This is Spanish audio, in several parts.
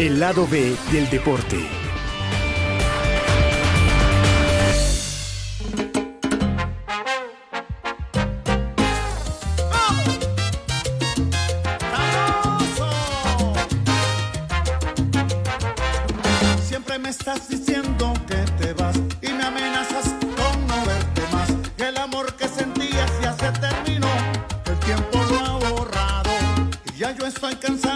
El lado B del deporte. Siempre me estás diciendo que te vas y me amenazas con no verte más. el amor que sentías ya se terminó, el tiempo lo ha borrado y ya yo estoy cansado.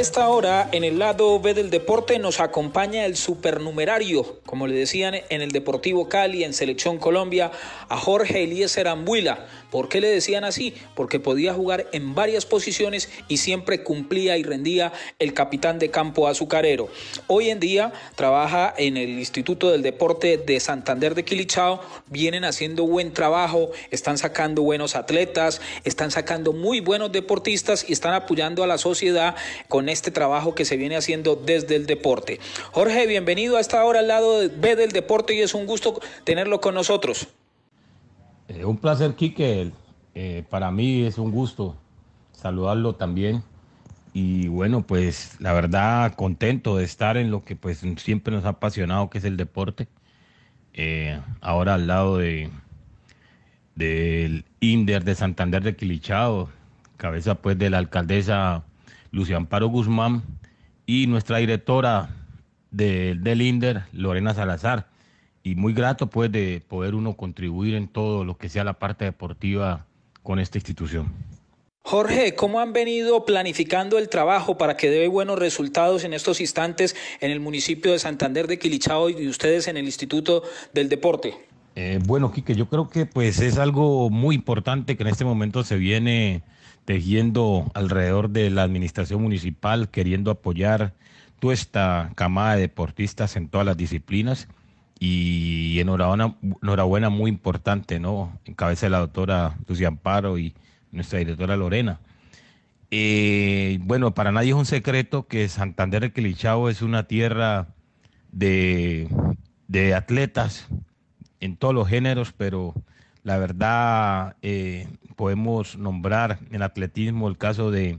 esta hora, en el lado B del deporte, nos acompaña el supernumerario, como le decían en el Deportivo Cali, en Selección Colombia, a Jorge Eliezer Ambuila. ¿Por qué le decían así? Porque podía jugar en varias posiciones y siempre cumplía y rendía el capitán de campo azucarero. Hoy en día trabaja en el Instituto del Deporte de Santander de Quilichao, vienen haciendo buen trabajo, están sacando buenos atletas, están sacando muy buenos deportistas y están apoyando a la sociedad con este trabajo que se viene haciendo desde el deporte. Jorge, bienvenido a esta hora al lado de B del deporte y es un gusto tenerlo con nosotros. Eh, un placer, Quique. Eh, para mí es un gusto saludarlo también. Y bueno, pues la verdad contento de estar en lo que pues siempre nos ha apasionado, que es el deporte. Eh, ahora al lado de del INDER de Santander de Quilichao, cabeza pues de la alcaldesa Luciamparo Amparo Guzmán, y nuestra directora del INDER, Lorena Salazar. Y muy grato, pues, de poder uno contribuir en todo lo que sea la parte deportiva con esta institución. Jorge, ¿cómo han venido planificando el trabajo para que dé buenos resultados en estos instantes en el municipio de Santander de Quilichao y ustedes en el Instituto del Deporte? Eh, bueno, Quique, yo creo que pues es algo muy importante que en este momento se viene tejiendo alrededor de la administración municipal, queriendo apoyar toda esta camada de deportistas en todas las disciplinas. Y enhorabuena, enhorabuena muy importante, ¿no? En cabeza de la doctora Lucia Amparo y nuestra directora Lorena. Eh, bueno, para nadie es un secreto que Santander de Quilichao es una tierra de, de atletas en todos los géneros, pero la verdad, eh, podemos nombrar en atletismo el caso de,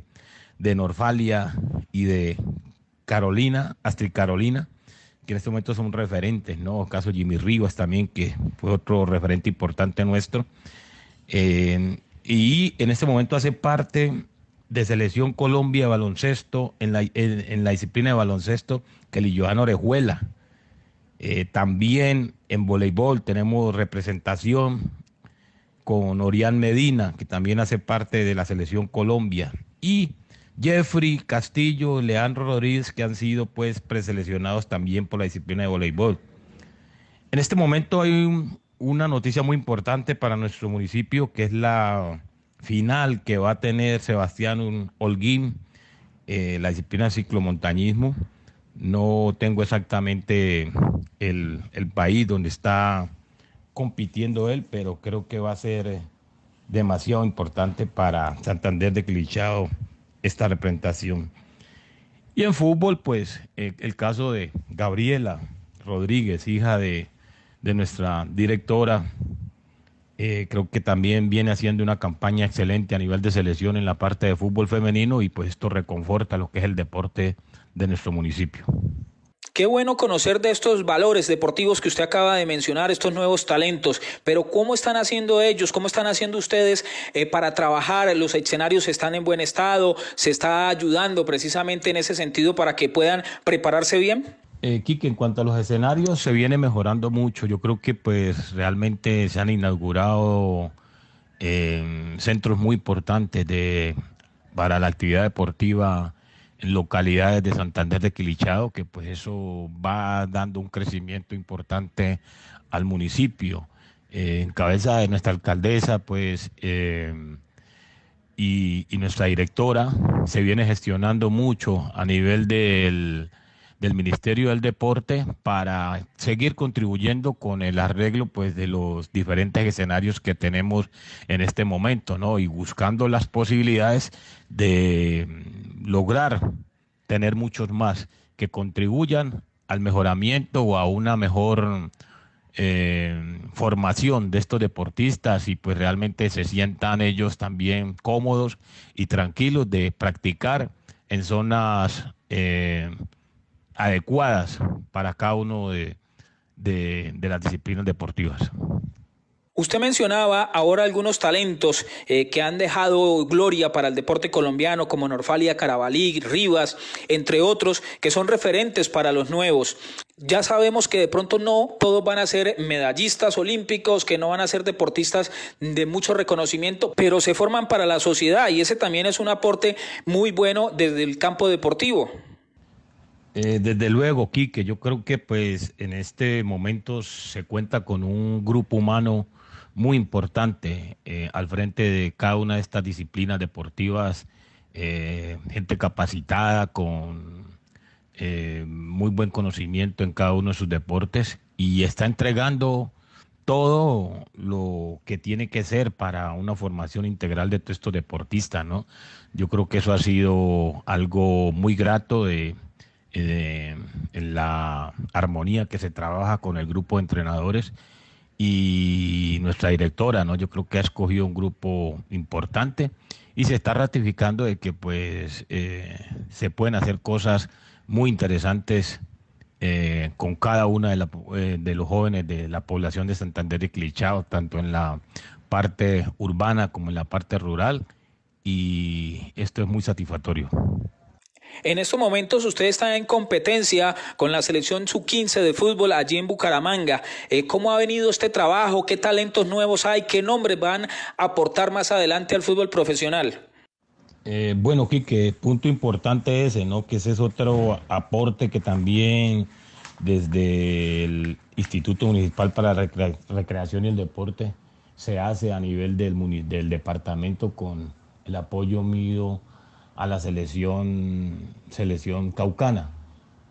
Norfalia y de Carolina, Astrid Carolina, que en este momento son referentes, ¿no? El caso Jimmy Rivas también, que fue otro referente importante nuestro. y en este momento hace parte de Selección Colombia de baloncesto, en la, en, la disciplina de baloncesto, que Johan Orejuela. Eh, también en voleibol tenemos representación con Orián Medina, que también hace parte de la selección Colombia, y Jeffrey Castillo, Leandro Rodríguez, que han sido pues preseleccionados también por la disciplina de voleibol. En este momento hay una noticia muy importante para nuestro municipio, que es la final que va a tener Sebastián Holguín, eh, la disciplina de ciclomontañismo. No tengo exactamente el, el país donde está compitiendo él, pero creo que va a ser eh, demasiado importante para Santander de Clichado esta representación. Y en fútbol, pues eh, el caso de Gabriela Rodríguez, hija de, nuestra directora, eh, creo que también viene haciendo una campaña excelente a nivel de selección en la parte de fútbol femenino y pues esto reconforta lo que es el deporte de nuestro municipio. Qué bueno conocer de estos valores deportivos que usted acaba de mencionar, estos nuevos talentos, pero ¿cómo están haciendo ellos? ¿Cómo están haciendo ustedes eh, para trabajar? ¿Los escenarios están en buen estado? ¿Se está ayudando precisamente en ese sentido para que puedan prepararse bien? Eh, en cuanto a los escenarios, se viene mejorando mucho. Yo creo que pues realmente se han inaugurado eh, centros muy importantes de, para la actividad deportiva localidades de Santander de Quilichado, que pues eso va dando un crecimiento importante al municipio. Eh, en cabeza de nuestra alcaldesa, pues, eh, y, nuestra directora, se viene gestionando mucho a nivel del del Ministerio del Deporte para seguir contribuyendo con el arreglo pues de los diferentes escenarios que tenemos en este momento, ¿no? Y buscando las posibilidades de lograr tener muchos más que contribuyan al mejoramiento o a una mejor eh, formación de estos deportistas y pues realmente se sientan ellos también cómodos y tranquilos de practicar en zonas eh, adecuadas para cada uno de, las disciplinas deportivas. Usted mencionaba ahora algunos talentos eh, que han dejado gloria para el deporte colombiano, como Norfalia Carabalí, Rivas, entre otros, que son referentes para los nuevos. Ya sabemos que de pronto no todos van a ser medallistas olímpicos, que no van a ser deportistas de mucho reconocimiento, pero se forman para la sociedad y ese también es un aporte muy bueno desde el campo deportivo. Eh, desde luego, Quique, yo creo que pues en este momento se cuenta con un grupo humano muy importante eh, al frente de cada una de estas disciplinas deportivas, eh, gente capacitada con muy buen conocimiento en cada uno de sus deportes y está entregando todo lo que tiene que ser para una formación integral de todos estos deportistas, ¿no? Yo creo que eso ha sido algo muy grato de eh, la armonía que se trabaja con el grupo de entrenadores y nuestra directora, ¿no? Yo creo que ha escogido un grupo importante y se está ratificando de que pues eh, se pueden hacer cosas muy interesantes eh, con cada una de, la, eh, de, los jóvenes de la población de Santander y Clichao, tanto en la parte urbana como en la parte rural, y esto es muy satisfactorio. En estos momentos ustedes están en competencia con la selección sub-15 de fútbol allí en Bucaramanga. Eh, ¿Cómo ha venido este trabajo? ¿Qué talentos nuevos hay? ¿Qué nombres van a aportar más adelante al fútbol profesional? Eh, bueno, Quique, punto importante ese, ¿no? Que ese es otro aporte que también desde el Instituto Municipal para la Recreación y el Deporte se hace a nivel del departamento con el apoyo mío a la selección, selección caucana,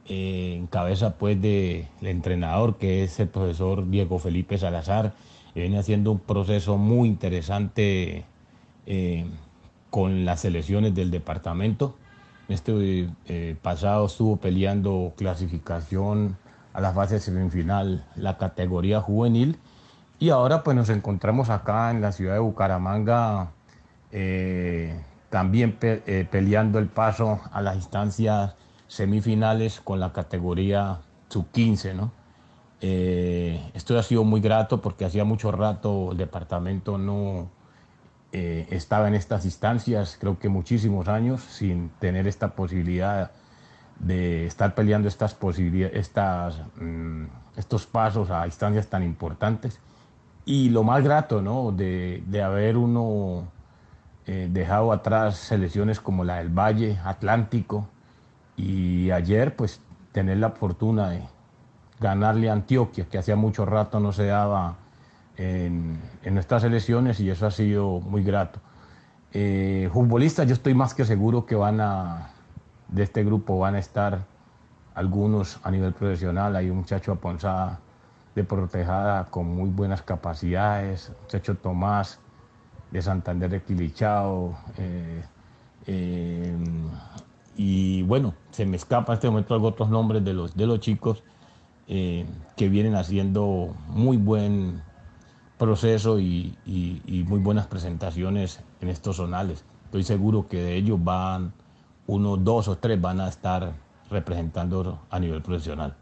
eh, en cabeza pues del de entrenador que es el profesor Diego Felipe Salazar, viene haciendo un proceso muy interesante eh, con las selecciones del departamento. Este eh, pasado estuvo peleando clasificación a la fase semifinal, la categoría juvenil, y ahora pues nos encontramos acá en la ciudad de Bucaramanga también eh, peleando el paso a las instancias semifinales con la categoría sub-15, ¿no? Eh, esto ha sido muy grato porque hacía mucho rato el departamento no eh, estaba en estas instancias, creo que muchísimos años, sin tener esta posibilidad de estar peleando estas posibilidades, estas, mm, estos pasos a instancias tan importantes. Y lo más grato, ¿no? De, de haber uno eh, dejado atrás selecciones como la del Valle, Atlántico, y ayer pues tener la fortuna de ganarle a Antioquia, que hacía mucho rato no se daba en, en nuestras selecciones y eso ha sido muy grato. Eh, futbolistas, yo estoy más que seguro que van a, de este grupo van a estar algunos a nivel profesional, hay un muchacho Aponzada de Protejada con muy buenas capacidades, muchacho Tomás, de Santander de Quilichao. Eh, eh, y bueno, se me escapa en este momento algo otros nombres de los, de los chicos eh, que vienen haciendo muy buen proceso y, y, muy buenas presentaciones en estos zonales. Estoy seguro que de ellos van, uno, dos o tres van a estar representando a nivel profesional.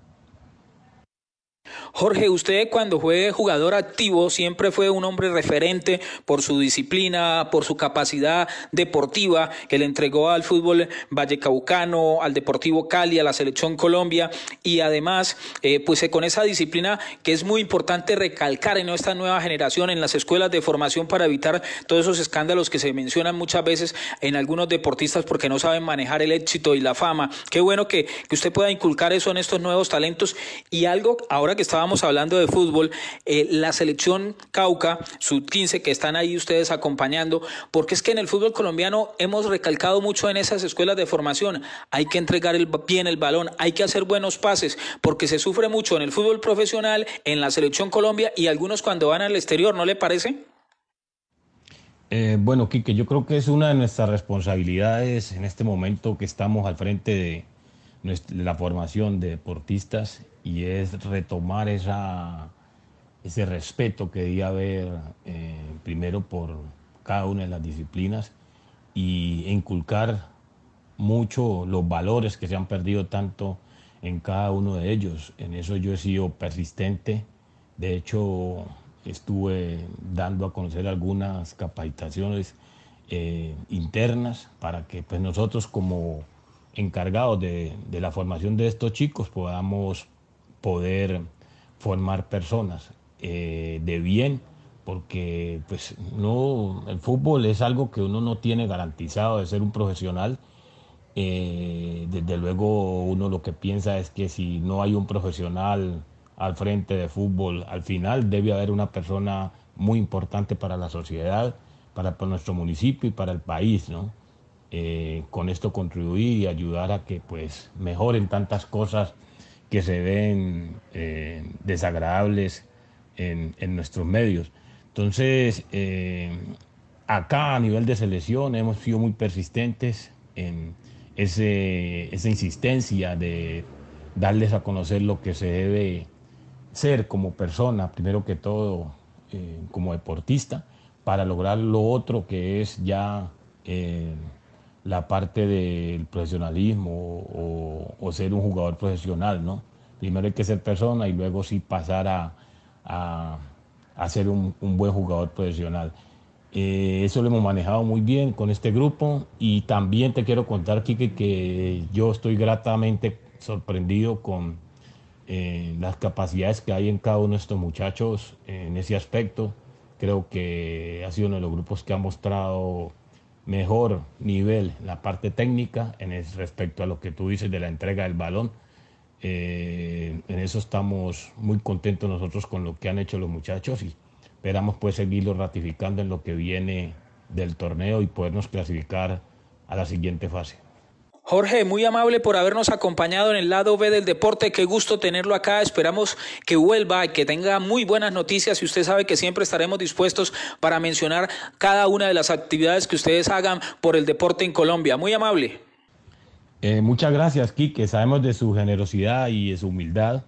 Jorge, usted cuando fue jugador activo siempre fue un hombre referente por su disciplina, por su capacidad deportiva que le entregó al fútbol vallecaucano, al Deportivo Cali, a la Selección Colombia y además eh, pues eh, con esa disciplina que es muy importante recalcar en esta nueva generación en las escuelas de formación para evitar todos esos escándalos que se mencionan muchas veces en algunos deportistas porque no saben manejar el éxito y la fama. Qué bueno que, que usted pueda inculcar eso en estos nuevos talentos y algo ahora que estábamos hablando de fútbol, eh, la selección Cauca, sub 15, que están ahí ustedes acompañando, porque es que en el fútbol colombiano hemos recalcado mucho en esas escuelas de formación, hay que entregar el, bien el balón, hay que hacer buenos pases, porque se sufre mucho en el fútbol profesional, en la selección Colombia y algunos cuando van al exterior, ¿no le parece? Eh, bueno, Quique, yo creo que es una de nuestras responsabilidades en este momento que estamos al frente de la formación de deportistas y es retomar esa, ese respeto que debía haber eh, primero por cada una de las disciplinas y inculcar mucho los valores que se han perdido tanto en cada uno de ellos. En eso yo he sido persistente. De hecho, estuve dando a conocer algunas capacitaciones eh, internas para que pues, nosotros como encargados de, de, la formación de estos chicos podamos poder formar personas eh, de bien, porque pues no, el fútbol es algo que uno no tiene garantizado de ser un profesional. Eh, desde luego uno lo que piensa es que si no hay un profesional al frente de fútbol, al final debe haber una persona muy importante para la sociedad, para, nuestro municipio y para el país, ¿no? Eh, con esto contribuir y ayudar a que pues mejoren tantas cosas que se ven eh, desagradables en, nuestros medios. Entonces, eh, acá a nivel de selección hemos sido muy persistentes en esa insistencia de darles a conocer lo que se debe ser como persona, primero que todo eh, como deportista, para lograr lo otro que es ya la parte del profesionalismo o, ser un jugador profesional, ¿no? Primero hay que ser persona y luego sí pasar a, a, ser un, buen jugador profesional. Eh, eso lo hemos manejado muy bien con este grupo y también te quiero contar, Kike, que yo estoy gratamente sorprendido con eh, las capacidades que hay en cada uno de estos muchachos en ese aspecto. Creo que ha sido uno de los grupos que ha mostrado mejor nivel la parte técnica en respecto a lo que tú dices de la entrega del balón. Eh, en eso estamos muy contentos nosotros con lo que han hecho los muchachos y esperamos pues seguirlo ratificando en lo que viene del torneo y podernos clasificar a la siguiente fase. Jorge, muy amable por habernos acompañado en el lado B del deporte. Qué gusto tenerlo acá. Esperamos que vuelva y que tenga muy buenas noticias. Y usted sabe que siempre estaremos dispuestos para mencionar cada una de las actividades que ustedes hagan por el deporte en Colombia. Muy amable. Eh, muchas gracias, Quique. Sabemos de su generosidad y de su humildad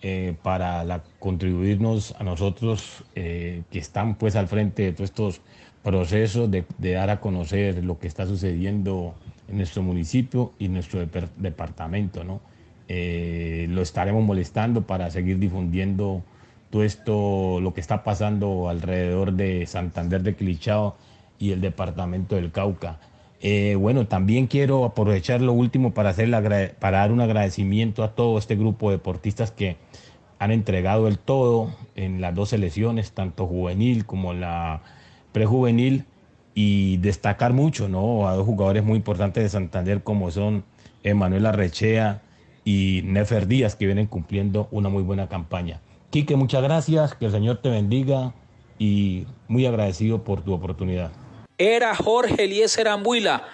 eh, para contribuirnos a nosotros eh, que están pues al frente de todos estos procesos de dar a conocer lo que está sucediendo en nuestro municipio y nuestro departamento, ¿no? Eh, lo estaremos molestando para seguir difundiendo todo esto, lo que está pasando alrededor de Santander de Quilichao y el departamento del Cauca. Eh, bueno, también quiero aprovechar lo último para, hacer para dar un agradecimiento a todo este grupo de deportistas que han entregado el todo en las dos selecciones, tanto juvenil como la prejuvenil y destacar mucho ¿no? a dos jugadores muy importantes de Santander como son Emmanuel Arrechea y Nefer Díaz que vienen cumpliendo una muy buena campaña. Quique, muchas gracias, que el Señor te bendiga y muy agradecido por tu oportunidad. Era Jorge Eliezer Ambuila,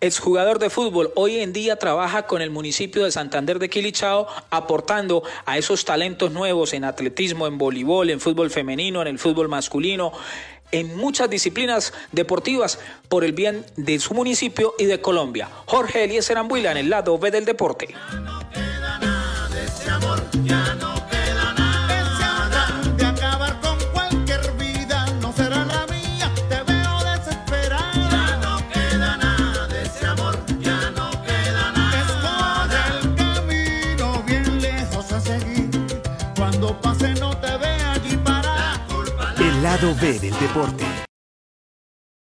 exjugador de fútbol. Hoy en día trabaja con el municipio de Santander de Quilichao, aportando a esos talentos nuevos en atletismo, en voleibol, en fútbol femenino, en el fútbol masculino, en muchas disciplinas deportivas por el bien de su municipio y de Colombia. Jorge Eliezer Ambuila en el lado B del deporte. Este lado B el deporte.